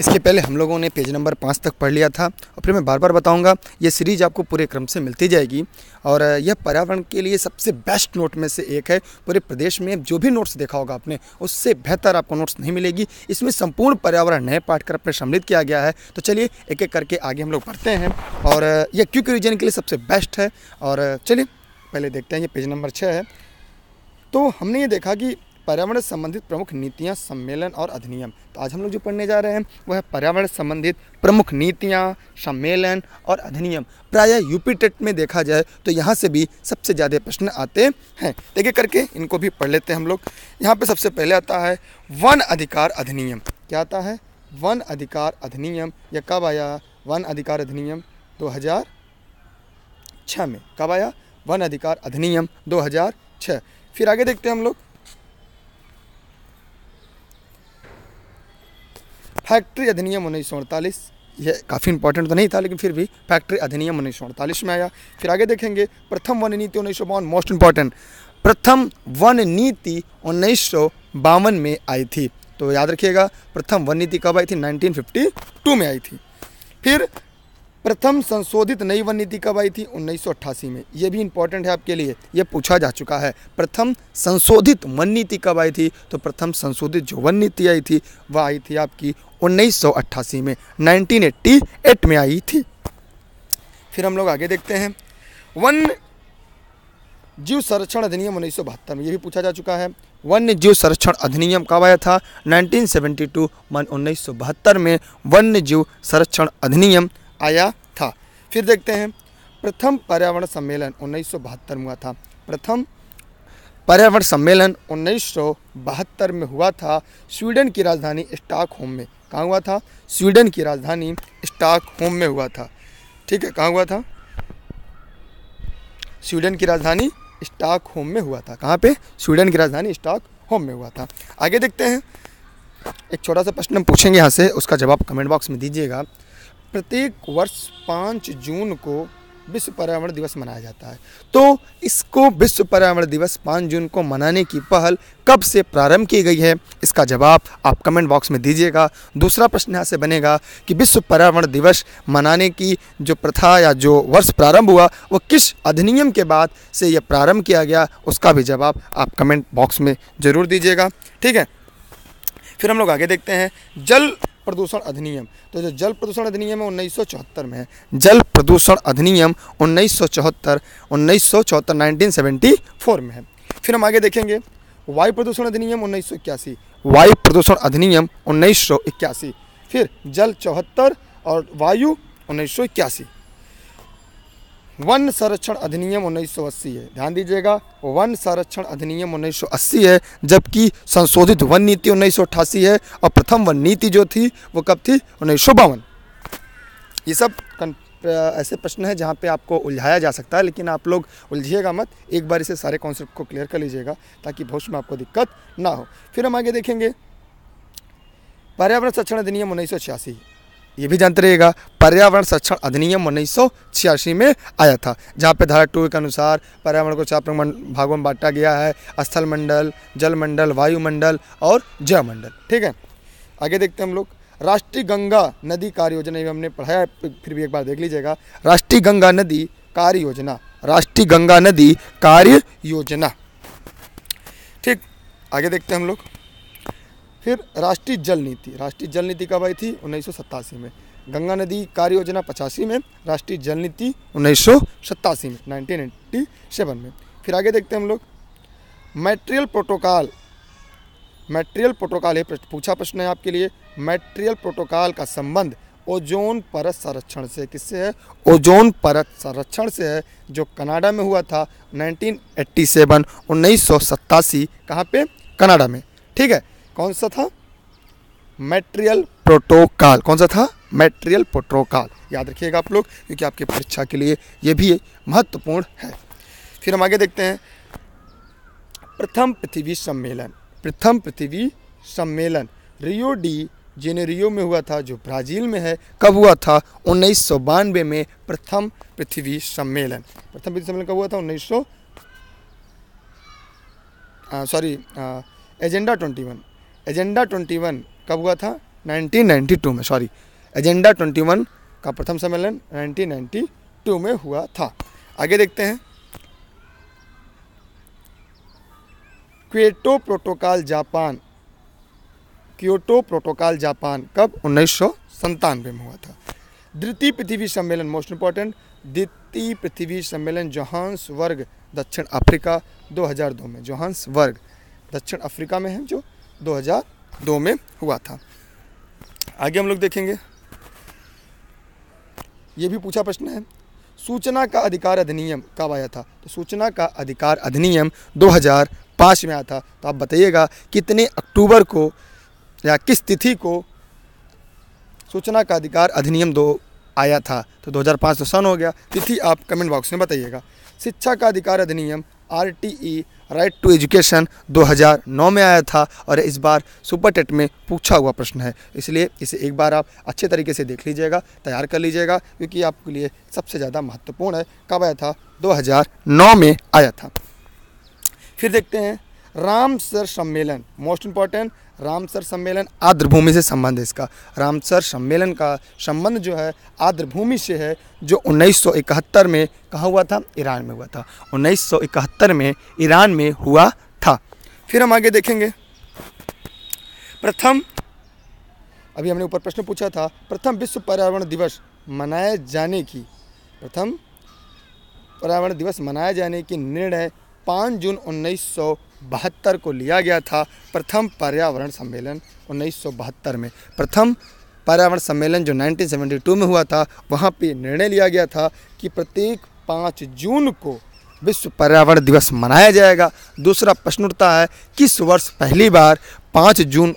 इसके पहले हम लोगों ने पेज नंबर पाँच तक पढ़ लिया था और फिर मैं बार बार बताऊंगा ये सीरीज आपको पूरे क्रम से मिलती जाएगी और यह पर्यावरण के लिए सबसे बेस्ट नोट में से एक है पूरे प्रदेश में जो भी नोट्स देखा होगा आपने उससे बेहतर आपको नोट्स नहीं मिलेगी इसमें संपूर्ण पर्यावरण नए कर अपने सम्मिलित किया गया है तो चलिए एक एक करके आगे हम लोग पढ़ते हैं और यह क्यों रिजन रीजन के लिए सबसे बेस्ट है और चलिए पहले देखते हैं ये पेज नंबर छः है तो हमने ये देखा कि पर्यावरण संबंधित प्रमुख नीतियाँ सम्मेलन और अधिनियम तो आज हम लोग जो पढ़ने जा रहे हैं वह है पर्यावरण संबंधित प्रमुख नीतियाँ सम्मेलन और अधिनियम प्रायः यूपी टेट में देखा जाए तो यहाँ से भी सबसे ज़्यादा प्रश्न आते हैं देखिए करके इनको भी पढ़ लेते हैं हम लोग यहाँ पर सबसे पहले आता है वन अधिकार अधिनियम क्या आता है वन अधिकार अधिनियम या कब आया वन अधिकार अधिनियम 2006 में कब आया वन अधिकार अधिनियम छः फिर आगे देखते हैं हम लोग फैक्ट्री अधिनियम उन्नीस यह काफ़ी इंपॉर्टेंट तो नहीं था लेकिन फिर भी फैक्ट्री अधिनियम उन्नीस में आया फिर आगे देखेंगे प्रथम वन नीति उन्नीस सौ बावन मोस्ट इंपॉर्टेंट प्रथम वन नीति उन्नीस सौ बावन में आई थी तो याद रखिएगा प्रथम वन नीति कब आई थी 1952 में आई थी फिर प्रथम संशोधित नई वन नीति कब आई थी उन्नीस में ये भी इंपॉर्टेंट है आपके लिए ये पूछा जा चुका है प्रथम संशोधित वन नीति कब आई थी तो प्रथम संशोधित जो वन नीति आई थी वह आई थी आपकी उन्नीस में 1988 में आई थी फिर हम लोग आगे देखते हैं वन जीव संरक्षण अधिनियम उन्नीस में ये भी पूछा जा चुका है वन्य जीव संरक्षण अधिनियम कब आया था 1972 सन उन्नीस में वन्य जीव संरक्षण अधिनियम आया था फिर देखते हैं प्रथम पर्यावरण सम्मेलन उन्नीस में हुआ था प्रथम पर्यावरण सम्मेलन उन्नीस में हुआ था स्वीडन की राजधानी स्टॉकहोम में कहाँ हुआ था स्वीडन की राजधानी स्टॉकहोम में हुआ था ठीक है कहाँ हुआ था स्वीडन की राजधानी स्टॉकहोम में हुआ था कहाँ पे स्वीडन की राजधानी स्टॉकहोम में हुआ था आगे देखते हैं एक छोटा सा प्रश्न हम पूछेंगे यहाँ से उसका जवाब कमेंट बॉक्स में दीजिएगा प्रत्येक वर्ष पाँच जून को विश्व पर्यावरण दिवस मनाया जाता है तो इसको विश्व पर्यावरण दिवस पाँच जून को मनाने की पहल कब से प्रारंभ की गई है इसका जवाब आप कमेंट बॉक्स में दीजिएगा दूसरा प्रश्न यहाँ से बनेगा कि विश्व पर्यावरण दिवस मनाने की जो प्रथा या जो वर्ष प्रारंभ हुआ वो किस अधिनियम के बाद से यह प्रारंभ किया गया उसका भी जवाब आप कमेंट बॉक्स में ज़रूर दीजिएगा ठीक है फिर हम लोग आगे देखते हैं जल प्रदूषण अधिनियम तो जो जल प्रदूषण अधिनियम है उन्नीस में है जल प्रदूषण अधिनियम उन्नीस सौ चौहत्तर उन्नीस में है फिर हम आगे देखेंगे वायु प्रदूषण अधिनियम उन्नीस वायु प्रदूषण अधिनियम उन्नीस फिर जल चौहत्तर और वायु उन्नीस वन संरक्षण अधिनियम 1980 है ध्यान दीजिएगा वन संरक्षण अधिनियम 1980 है जबकि संशोधित वन नीति अट्ठासी है और प्रथम वन नीति जो थी वो कब थी उन्नीस ये सब ऐसे प्रश्न है जहाँ पे आपको उलझाया जा सकता है लेकिन आप लोग उलझिएगा मत एक बार इसे सारे कॉन्सेप्ट को क्लियर कर लीजिएगा ताकि भविष्य में आपको दिक्कत ना हो फिर हम आगे देखेंगे पर्यावरण संरक्षण अधिनियम उन्नीस ये भी जानते रहिएगा पर्यावरण संरक्षण अधिनियम उन्नीस में आया था जहाँ पे धारा टू के अनुसार पर्यावरण को चार प्रमुख भागों में बांटा गया है स्थल मंडल जल मंडल वायुमंडल और जय मंडल ठीक है आगे देखते हैं हम लोग राष्ट्रीय गंगा नदी कार्य योजना हमने पढ़ाया फिर भी एक बार देख लीजिएगा राष्ट्रीय गंगा नदी कार्य योजना राष्ट्रीय गंगा नदी कार्य योजना ठीक आगे देखते हैं हम लोग फिर राष्ट्रीय जल नीति राष्ट्रीय जल नीति कब आई थी उन्नीस में गंगा नदी कार्य योजना पचासी में राष्ट्रीय जल नीति उन्नीस में नाइनटीन सेवन में फिर आगे देखते हैं हम लोग मैट्रियल प्रोटोकॉल मैट्रियल प्रोटोकॉल है पूछा प्रश्न है आपके लिए मैट्रियल प्रोटोकॉल का संबंध ओजोन परत संरक्षण से किससे है ओजोन परत संरक्षण से है जो कनाडा में हुआ था 1987 1987 कहाँ पे कनाडा में ठीक है कौन सा था मेटेरियल प्रोटोकॉल कौन सा था मेटेरियल प्रोटोकॉल याद रखिएगा आप लोग क्योंकि आपकी परीक्षा के लिए ये भी महत्वपूर्ण है फिर हम आगे देखते हैं प्रथम पृथ्वी सम्मेलन प्रथम पृथ्वी सम्मेलन रियो डी जेनेरियो में हुआ था जो ब्राज़ील में है कब हुआ था उन्नीस में प्रथम पृथ्वी सम्मेलन प्रथम पृथ्वी सम्मेलन कब हुआ था उन्नीस sorry agenda twenty one agenda 21 कब हुआ था 1992 में सॉरी एजेंडा 21 का प्रथम सम्मेलन 1992 में हुआ था आगे देखते हैं Kyoto protocol Japan Kyoto protocol Japan कब उन्नीस में हुआ था द्वितीय पृथ्वी सम्मेलन मोस्ट इंपॉर्टेंट द्वितीय पृथ्वी सम्मेलन जोहान्स वर्ग दक्षिण अफ्रीका 2002 में जोहान्स वर्ग दक्षिण अफ्रीका में है जो 2002 में हुआ था आगे हम लोग देखेंगे ये भी पूछा प्रश्न है सूचना का अधिकार अधिनियम कब आया था तो सूचना का अधिकार अधिनियम 2005 में आया था तो आप बताइएगा कितने अक्टूबर को या किस तिथि को सूचना का अधिकार अधिनियम दो आया था तो 2005 तो सन हो गया तिथि आप कमेंट बॉक्स में बताइएगा शिक्षा का अधिकार अधिनियम आर राइट टू एजुकेशन 2009 में आया था और इस बार सुपर टेट में पूछा हुआ प्रश्न है इसलिए इसे एक बार आप अच्छे तरीके से देख लीजिएगा तैयार कर लीजिएगा क्योंकि आपके लिए सबसे ज़्यादा महत्वपूर्ण है कब आया था 2009 में आया था फिर देखते हैं राम सर सम्मेलन मोस्ट इम्पॉर्टेंट रामसर सम्मेलन आर्द्रभूमि से संबंध है इसका रामसर सम्मेलन का संबंध जो है आर्द्रभूमि से है जो 1971 में कहाँ हुआ था ईरान में हुआ था 1971 में ईरान में हुआ था फिर हम आगे देखेंगे प्रथम अभी हमने ऊपर प्रश्न पूछा था प्रथम विश्व पर्यावरण दिवस मनाए जाने की प्रथम पर्यावरण दिवस मनाए जाने की निर्णय पाँच जून उन्नीस बहत्तर को लिया गया था प्रथम पर्यावरण सम्मेलन उन्नीस में प्रथम पर्यावरण सम्मेलन जो 1972 में हुआ था वहाँ पे निर्णय लिया गया था कि प्रत्येक पाँच जून को विश्व पर्यावरण दिवस मनाया जाएगा दूसरा प्रश्न उठता है किस वर्ष पहली बार पाँच जून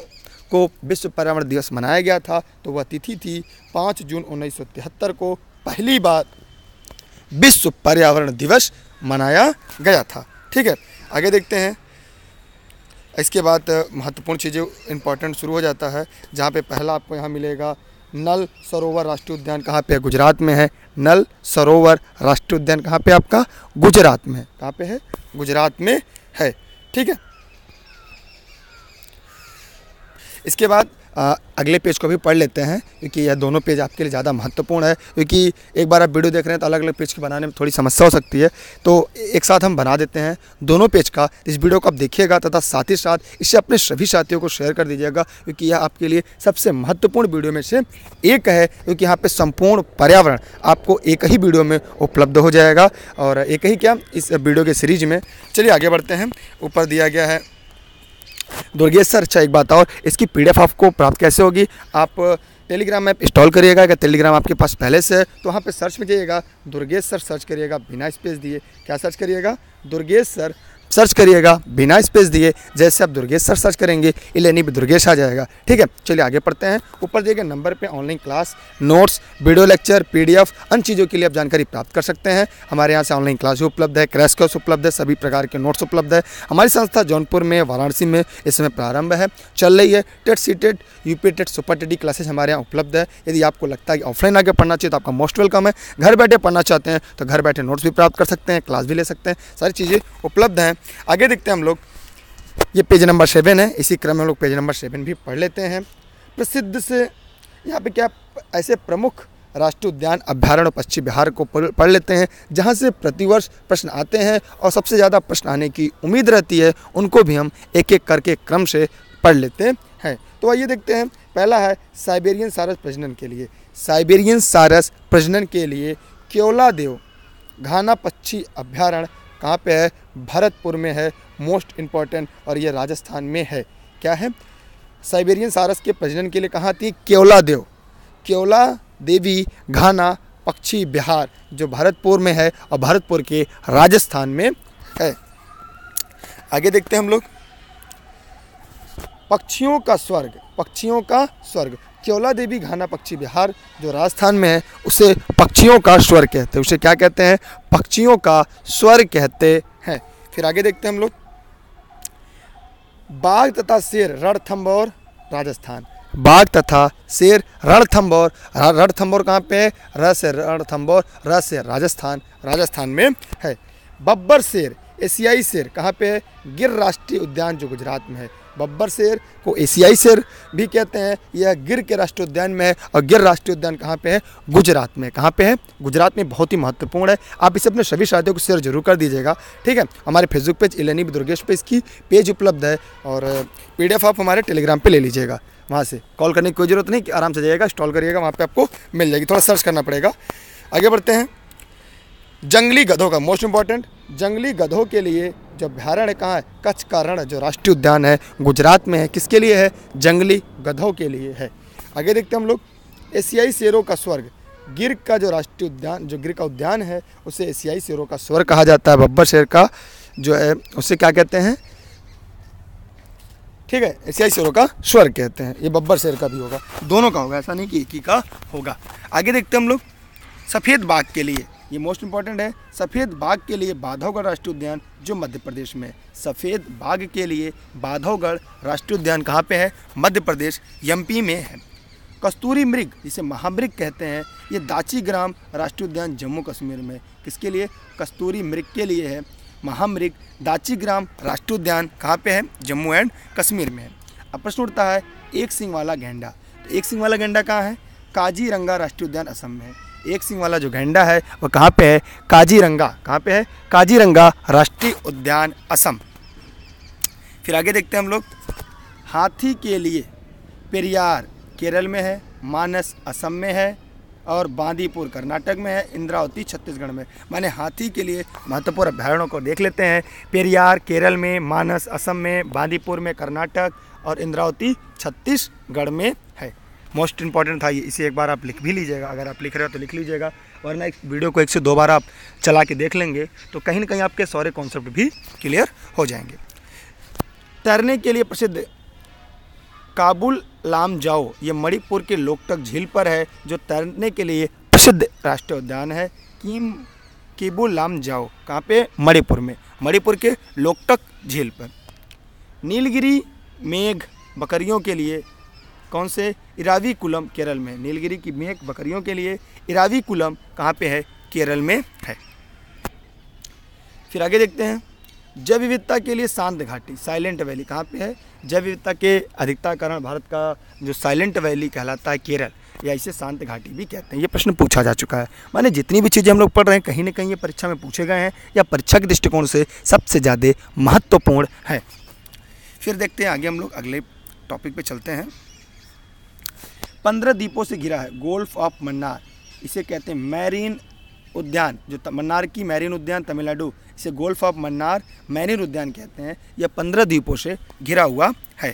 को विश्व पर्यावरण दिवस मनाया गया था तो वह तिथि थी पाँच जून उन्नीस को पहली बार विश्व पर्यावरण दिवस मनाया गया था ठीक है आगे देखते हैं इसके बाद महत्वपूर्ण चीज़ें इंपॉर्टेंट शुरू हो जाता है जहाँ पे पहला आपको यहाँ मिलेगा नल सरोवर राष्ट्रीय उद्यान कहाँ पे है गुजरात में है नल सरोवर राष्ट्रीय उद्यान कहाँ पे आपका गुजरात में है कहाँ पे है गुजरात में है ठीक है इसके बाद अगले पेज को भी पढ़ लेते हैं क्योंकि यह दोनों पेज आपके लिए ज़्यादा महत्वपूर्ण है क्योंकि एक बार आप वीडियो देख रहे हैं तो अलग अलग पेज की बनाने में थोड़ी समस्या हो सकती है तो एक साथ हम बना देते हैं दोनों पेज का इस वीडियो को आप देखिएगा तथा साथ ही साथ इसे अपने सभी साथियों को शेयर कर दीजिएगा क्योंकि यह आपके लिए सबसे महत्वपूर्ण वीडियो में से एक है क्योंकि यहाँ पर संपूर्ण पर्यावरण आपको एक ही वीडियो में उपलब्ध हो जाएगा और एक ही क्या इस वीडियो के सीरीज में चलिए आगे बढ़ते हैं ऊपर दिया गया है दुर्गेश सर अच्छा एक बात और इसकी पी आपको प्राप्त कैसे होगी आप टेलीग्राम ऐप इंस्टॉल करिएगा अगर टेलीग्राम आपके पास पहले से है तो वहाँ पे सर्च में जाइएगा दुर्गेश सर सर्च करिएगा बिना स्पेस दिए क्या सर्च करिएगा दुर्गेश सर सर्च करिएगा बिना स्पेस दिए जैसे आप दुर्गेश सर सर्च करेंगे इलेनी दुर्गेश आ जाएगा ठीक है चलिए आगे पढ़ते हैं ऊपर दिए गए नंबर पर online class notes video lecture PDF अन्य चीज़ों के लिए आप जानकारी प्राप्त कर सकते हैं हमारे यहाँ से ऑनलाइन क्लास भी उपलब्ध है क्रैश कोर्स उपलब्ध है सभी प्रकार के नोट्स उपलब्ध है हमारी संस्था जौनपुर में वाराणसी में इसमें प्रारंभ है चल रही है TET C TET P TET super टेडी क्लासेज हमारे यहाँ उपलब्ध है यदि आपको लगता है कि ऑफलाइन आगे पढ़ना चाहिए तो आपका मोस्ट वेलकम है घर बैठे पढ़ना चाहते हैं तो घर बैठे नोट्स भी प्राप्त कर सकते हैं क्लास भी ले सकते हैं सारी चीज़ें उपलब्ध हैं आगे देखते हैं हम लोग ये पेज नंबर सेवन है इसी क्रम में हम लोग पेज नंबर सेवन भी पढ़ लेते हैं प्रसिद्ध से यहाँ पे क्या ऐसे प्रमुख राष्ट्रीय उद्यान अभ्यारण्य पश्चिम बिहार को पढ़ लेते हैं जहाँ से प्रतिवर्ष प्रश्न आते हैं और सबसे ज़्यादा प्रश्न आने की उम्मीद रहती है उनको भी हम एक एक करके क्रम से पढ़ लेते हैं तो आइए देखते हैं पहला है साइबेरियन सारस प्रजनन के लिए साइबेरियन सारस प्रजनन के लिए केवला देव घाना पक्षी अभ्यारण्य कहाँ पे है भरतपुर में है मोस्ट इम्पॉर्टेंट और ये राजस्थान में है क्या है साइबेरियन सारस के प्रजनन के लिए कहाँ थी केवला देव केवला देवी घाना पक्षी बिहार जो भरतपुर में है और भरतपुर के राजस्थान में है आगे देखते हैं हम लोग पक्षियों का स्वर्ग पक्षियों का स्वर्ग केवला देवी घाना पक्षी बिहार जो राजस्थान में है उसे पक्षियों का स्वर कहते हैं उसे क्या कहते हैं पक्षियों का स्वर कहते हैं फिर आगे देखते हैं हम लोग बाघ तथा शेर रणथम्बौर राजस्थान बाघ तथा शेर रणथम्बौर रणथम्बौर कहाँ पे है रस से रस से राजस्थान राजस्थान में है बब्बर शेर एशियाई शेर कहाँ पे है गिर राष्ट्रीय उद्यान जो गुजरात में है बब्बर शेर को एशियाई शेर भी कहते हैं यह गिर के राष्ट्रीय उद्यान में है और गिर राष्ट्रीय उद्यान कहाँ पे है गुजरात में कहाँ पे है गुजरात में बहुत ही महत्वपूर्ण है आप इसे अपने सभी साथियों को शेयर जरूर कर दीजिएगा ठीक है हमारे फेसबुक पेज इलेनी दुर्गेश पे इसकी पेज उपलब्ध है और पी आप हमारे टेलीग्राम पर ले लीजिएगा वहाँ से कॉल करने की कोई ज़रूरत नहीं आराम से जाइएगा इंस्टॉल करिएगा वहाँ पर आपको मिल जाएगी थोड़ा सर्च करना पड़ेगा आगे बढ़ते हैं जंगली गधों का मोस्ट इंपॉर्टेंट जंगली गधों के लिए जो अभ्यारण्य कहाँ है कच्छ का रण जो राष्ट्रीय उद्यान है गुजरात में है किसके लिए है जंगली गधों के लिए है आगे देखते हैं हम लोग एशियाई शेरों का स्वर्ग गिर का जो राष्ट्रीय उद्यान जो गिर का उद्यान है उसे एशियाई शेरों का स्वर कहा जाता है बब्बर शेर का जो है उसे क्या कहते हैं ठीक है एशियाई शेरों का स्वर कहते हैं ये बब्बर शेर का भी होगा दोनों का होगा ऐसा नहीं कि एक ही का होगा आगे देखते हैं हम लोग सफ़ेद बाघ के लिए ये मोस्ट इम्पॉर्टेंट है सफ़ेद बाघ के लिए बाधवगढ़ राष्ट्रीय उद्यान जो मध्य प्रदेश में सफ़ेद बाघ के लिए बाधवगढ़ राष्ट्रीय उद्यान कहाँ पे है मध्य प्रदेश एम में है कस्तूरी मृग जिसे महामृग कहते हैं ये दाची ग्राम राष्ट्रीय उद्यान जम्मू कश्मीर में किसके लिए कस्तूरी मृग के लिए है महामृग दाची ग्राम राष्ट्रीय उद्यान कहाँ पे है जम्मू एंड कश्मीर में है अब प्रश्न उठता है एक सिंह वाला गेंडा तो एक सिंह वाला गेंडा कहाँ है काजीरंगा राष्ट्रीय उद्यान असम में है एक सिंह वाला जो घंटा है वह कहाँ पे है काजीरंगा कहाँ पे है काजीरंगा राष्ट्रीय उद्यान असम फिर आगे देखते हैं हम लोग हाथी के लिए पेरियार केरल में है मानस असम में है और बांदीपुर कर्नाटक में है इंद्रावती छत्तीसगढ़ में माने हाथी के लिए महत्वपूर्ण अभ्यारणों को देख लेते हैं पेरियार केरल में मानस असम में बांदीपुर में कर्नाटक और इंद्रावती छत्तीसगढ़ में मोस्ट इंपॉर्टेंट था ये इसे एक बार आप लिख भी लीजिएगा अगर आप लिख रहे हो तो लिख लीजिएगा वरना एक वीडियो को एक से दो बार आप चला के देख लेंगे तो कहीं ना कहीं आपके सारे कॉन्सेप्ट भी क्लियर हो जाएंगे तैरने के लिए प्रसिद्ध काबुल लाम जाओ ये मणिपुर के लोकटक झील पर है जो तैरने के लिए प्रसिद्ध राष्ट्रीय उद्यान है किम किबू लाम जाओ कहाँ पे मणिपुर में मणिपुर के लोकटक झील पर नीलगिरी मेघ बकरियों के लिए कौन से इरावी कुलम केरल में नीलगिरी की मेक बकरियों के लिए इरावी कुलम कहाँ पे है केरल में है फिर आगे देखते हैं जैव विविधता के लिए शांत घाटी साइलेंट वैली कहाँ पे है जैव विविधता के अधिकता कारण भारत का जो साइलेंट वैली कहलाता है केरल या इसे शांत घाटी भी कहते हैं ये प्रश्न पूछा जा चुका है माने जितनी भी चीज़ें हम लोग पढ़ रहे हैं कहीं ना कहीं ये परीक्षा में पूछे गए हैं या परीक्षा के दृष्टिकोण से सबसे ज़्यादा महत्वपूर्ण है फिर देखते हैं आगे हम लोग अगले टॉपिक पर चलते हैं पंद्रह द्वीपों से घिरा है गोल्फ ऑफ मन्नार इसे कहते हैं मैरीन उद्यान जो मन्नार की मैरीन उद्यान तमिलनाडु इसे गोल्फ ऑफ मन्नार मैरीन उद्यान कहते हैं यह पंद्रह द्वीपों से घिरा हुआ है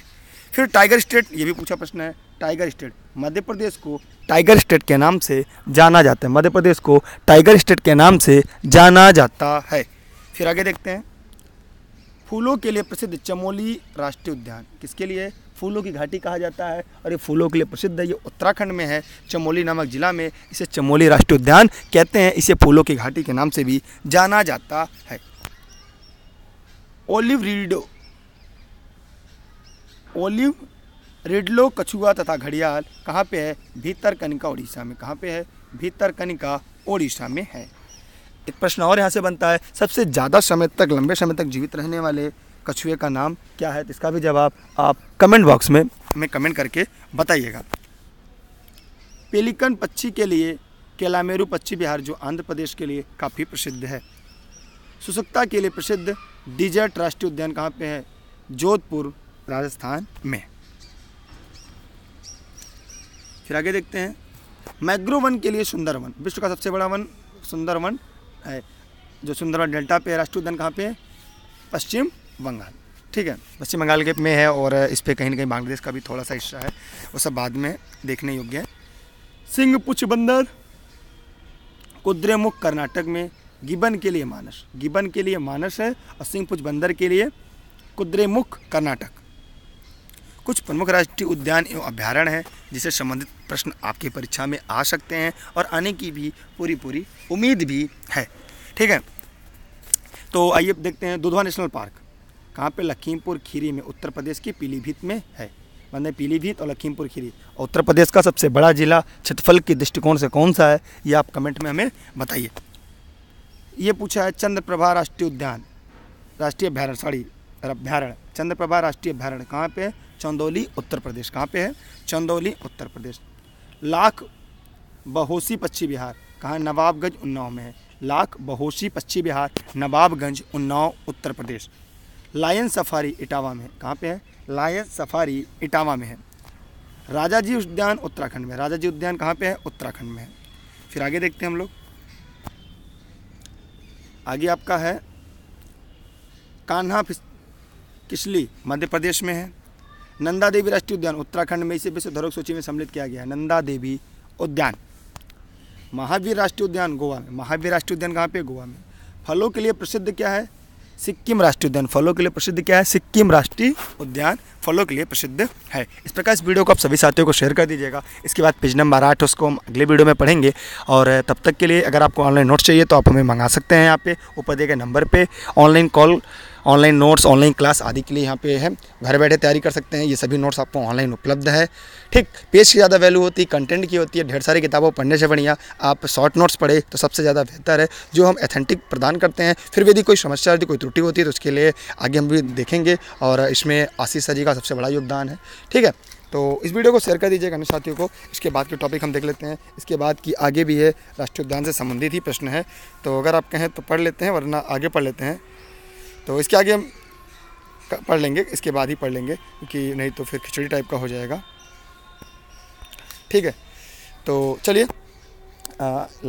फिर टाइगर स्टेट ये भी पूछा प्रश्न है टाइगर स्टेट मध्य प्रदेश को टाइगर स्टेट के नाम से जाना जाता है मध्य प्रदेश को टाइगर स्टेट के नाम से जाना जाता है फिर आगे देखते हैं फूलों के लिए प्रसिद्ध चमोली राष्ट्रीय उद्यान किसके लिए फूलों की घाटी कहा जाता है और ये फूलों के लिए प्रसिद्ध है ये उत्तराखंड में है चमोली नामक ज़िला में इसे चमोली राष्ट्रीय उद्यान कहते हैं इसे फूलों की घाटी के नाम से भी जाना जाता है ओलिव रीडो ओलिव रेडलो कछुआ तथा घड़ियाल कहाँ पे है भीतर कनिका उड़ीसा में कहाँ पे है भीतर कनिका ओडिशा में है एक प्रश्न और यहाँ से बनता है सबसे ज़्यादा समय तक लंबे समय तक जीवित रहने वाले कछुए का नाम क्या है तो इसका भी जवाब आप कमेंट बॉक्स में हमें कमेंट करके बताइएगा पेलिकन पक्षी के लिए केलामेरू पक्षी बिहार जो आंध्र प्रदेश के लिए काफ़ी प्रसिद्ध है सुसक्ता के लिए प्रसिद्ध डिजर्ट राष्ट्रीय उद्यान कहाँ पे है जोधपुर राजस्थान में फिर आगे देखते हैं मैग्रो वन के लिए सुंदरवन विश्व का सबसे बड़ा वन सुंदरवन है जो सुंदरवन डेल्टा पे राष्ट्रीय उद्यान कहाँ पे है पश्चिम बंगाल ठीक है पश्चिम बंगाल के में है और इस पर कहीं ना कहीं बांग्लादेश का भी थोड़ा सा हिस्सा है वो सब बाद में देखने योग्य है सिंह पुछ बंदर कुद्रेमुख कर्नाटक में गिबन के लिए मानस गिबन के लिए मानस है और सिंह पुछ बंदर के लिए कुद्रेमुख कर्नाटक कुछ प्रमुख राष्ट्रीय उद्यान एवं अभ्यारण्य है जिसे संबंधित प्रश्न आपकी परीक्षा में आ सकते हैं और आने की भी पूरी पूरी उम्मीद भी है ठीक है तो आइए देखते हैं दुधवा नेशनल पार्क कहाँ पे लखीमपुर खीरी में उत्तर प्रदेश की पीलीभीत में है मैंने पीलीभीत और लखीमपुर खीरी उत्तर प्रदेश का सबसे बड़ा जिला क्षेत्रफल के दृष्टिकोण से कौन सा है ये आप कमेंट में हमें बताइए ये पूछा है चंद्रप्रभा राष्ट्रीय उद्यान राष्ट्रीय अभ्यारण सॉरी अभ्यारण चंद्रप्रभा राष्ट्रीय भैरण कहाँ पे है चंदौली उत्तर प्रदेश कहाँ पे है चंदौली उत्तर प्रदेश लाख बहोसी पश्चिम बिहार कहाँ नवाबगंज उन्नाव में है लाख बहोसी पश्चिम बिहार नवाबगंज उन्नाव उत्तर प्रदेश लायन सफारी इटावा में कहाँ पे है लायन सफारी इटावा में है राजा जी उद्यान उत्तराखंड में राजा जी उद्यान कहाँ पे है उत्तराखंड में है फिर आगे देखते हैं हम लोग आगे आपका है कान्हा किचली मध्य प्रदेश में है नंदा देवी राष्ट्रीय उद्यान उत्तराखंड में इसे विश्व धरोहर सूची में सम्मिलित किया गया है नंदा देवी उद्यान महावीर राष्ट्रीय उद्यान गोवा में महावीर राष्ट्रीय उद्यान कहाँ पे गोवा में फलों के लिए प्रसिद्ध क्या है सिक्किम राष्ट्रीय उद्यान फलों के लिए प्रसिद्ध क्या है सिक्किम राष्ट्रीय उद्यान फलों के लिए प्रसिद्ध है इस प्रकार इस वीडियो को आप सभी साथियों को शेयर कर दीजिएगा इसके बाद पेज नंबर आठ उसको हम अगले वीडियो में पढ़ेंगे और तब तक के लिए अगर आपको ऑनलाइन नोट्स चाहिए तो आप हमें मंगा सकते हैं यहाँ पे ऊपर दिए गए नंबर पर online call online notes online class आदि के लिए यहाँ पे है घर बैठे तैयारी कर सकते हैं ये सभी नोट्स आपको ऑनलाइन उपलब्ध है ठीक पेज की ज़्यादा वैल्यू होती है कंटेंट की होती है ढेर सारी किताबों पढ़ने से बढ़िया आप शॉर्ट नोट्स पढ़े तो सबसे ज़्यादा बेहतर है जो हम एथेंटिक प्रदान करते हैं फिर यदि कोई समस्या यदि कोई त्रुटि होती है तो उसके लिए आगे हम भी देखेंगे और इसमें आशीष सर जी का सबसे बड़ा योगदान है ठीक है तो इस वीडियो को शेयर कर दीजिएगा अन्य साथियों को इसके बाद के टॉपिक हम देख लेते हैं इसके बाद की आगे भी है राष्ट्रीय उद्यान से संबंधित ही प्रश्न है तो अगर आप कहें तो पढ़ लेते हैं वरना आगे पढ़ लेते हैं तो इसके आगे हम पढ़ लेंगे इसके बाद ही पढ़ लेंगे क्योंकि नहीं तो फिर खिचड़ी टाइप का हो जाएगा ठीक है तो चलिए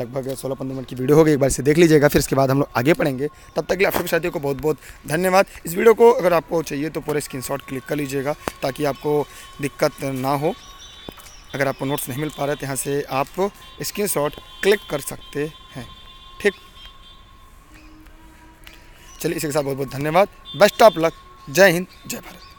लगभग सोलह पंद्रह मिनट की वीडियो होगी एक बार से देख लीजिएगा फिर इसके बाद हम लोग आगे पढ़ेंगे तब तक के लिए आप सभी साथियों को बहुत बहुत धन्यवाद इस वीडियो को अगर आपको चाहिए तो पूरे शॉट क्लिक कर लीजिएगा ताकि आपको दिक्कत ना हो अगर आपको नोट्स नहीं मिल पा रहे तो यहाँ से आप शॉट क्लिक कर सकते हैं ठीक चलिए इसी के साथ बहुत बहुत धन्यवाद बेस्ट ऑफ लक जय हिंद जय भारत